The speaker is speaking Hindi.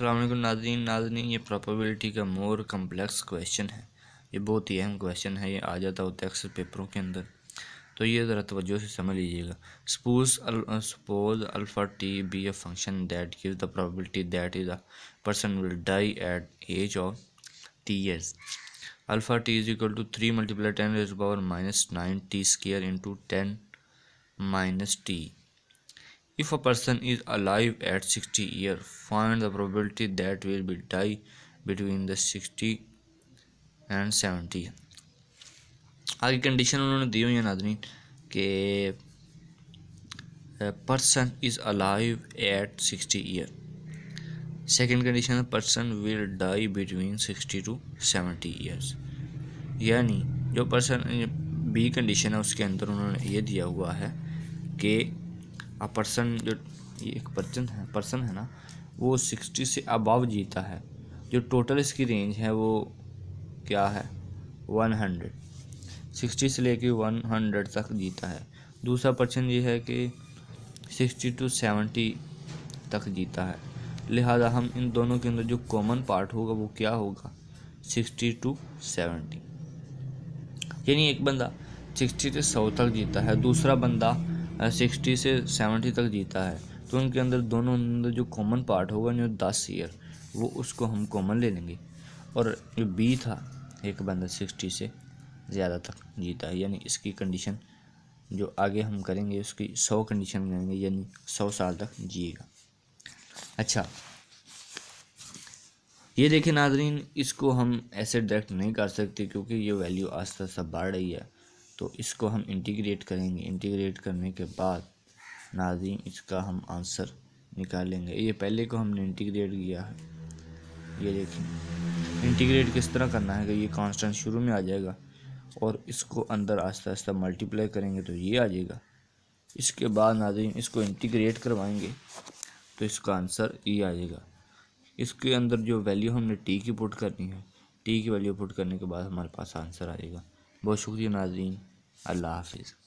अल्लाम नाजीन नाजनीन ये प्रॉबेबिलिटी का मोर कम्प्लेक्स क्वेश्चन है ये बहुत ही अहम क्वेश्चन है ये आ जाता होता है अक्सर पेपरों के अंदर तो ये ज़रा तवज्जो से समझ लीजिएगा suppose suppose alpha T B A function that give the probability that is a person will die at age of T years alpha T is equal to three multiply ten is power minus nine T square into ten minus T If a person is alive at 60 year find the probability that will be die between the 60 and seventy आगे कंडीशन उन्होंने दी हुई है नादनी के person is alive at sixty year second condition person will die between sixty to seventy years यानी जो पर्सन बी कंडीशन है उसके अंदर उन्होंने ये दिया हुआ है कि अ पर्सन जो ये एक पर्सन है पर्सन है ना वो सिक्सटी से अबव जीता है जो टोटल इसकी रेंज है वो क्या है वन हंड्रेड सिक्सटी से लेके वन हंड्रेड तक जीता है दूसरा पर्सन ये है कि सिक्सटी टू सेवेंटी तक जीता है लिहाजा हम इन दोनों के अंदर जो कॉमन पार्ट होगा वो क्या होगा सिक्सटी टू सेवेंटी यानी एक बंदा सिक्सटी से सौ तक जीता है दूसरा बंदा सिक्सटी से सेवेंटी तक जीता है तो उनके अंदर दोनों अंदर जो कॉमन पार्ट होगा जो दस ईयर वो उसको हम कॉमन ले लेंगे और जो बी था एक बंदा सिक्सटी से ज़्यादा तक जीता है यानी इसकी कंडीशन जो आगे हम करेंगे उसकी सौ कंडीशन करेंगे यानी सौ साल तक जिएगा अच्छा ये देखें नाजरीन इसको हम ऐसे डायरेक्ट नहीं कर सकते क्योंकि ये वैल्यू आस्ता आस्ता बढ़ रही है तो इसको हम इंटीग्रेट करेंगे इंटीग्रेट करने के बाद नाजी इसका हम आंसर निकालेंगे ये पहले को हमने इंटीग्रेट किया है ये देखें इंटीग्रेट किस तरह करना है कि ये कांस्टेंट शुरू में आ जाएगा और इसको अंदर आस्ता आस्ता मल्टीप्लाई करेंगे तो ये आ जाएगा इसके बाद नाजी इसको इंटीग्रेट करवाएंगे तो इसका आंसर ये e आ जाएगा इसके अंदर जो वैल्यू हमने टी की पुट करनी है टी की वैल्यू पुट करने के बाद हमारे पास आंसर आ जाएगा बहुत शुक्रिया नाजरीन अल्लाह हाफिज़